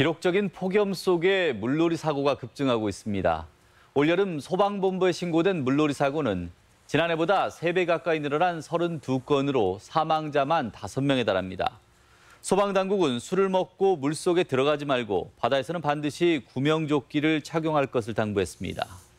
기록적인 폭염 속에 물놀이 사고가 급증하고 있습니다. 올여름 소방본부에 신고된 물놀이 사고는 지난해보다 3배 가까이 늘어난 32건으로 사망자만 5명에 달합니다. 소방당국은 술을 먹고 물속에 들어가지 말고 바다에서는 반드시 구명조끼를 착용할 것을 당부했습니다.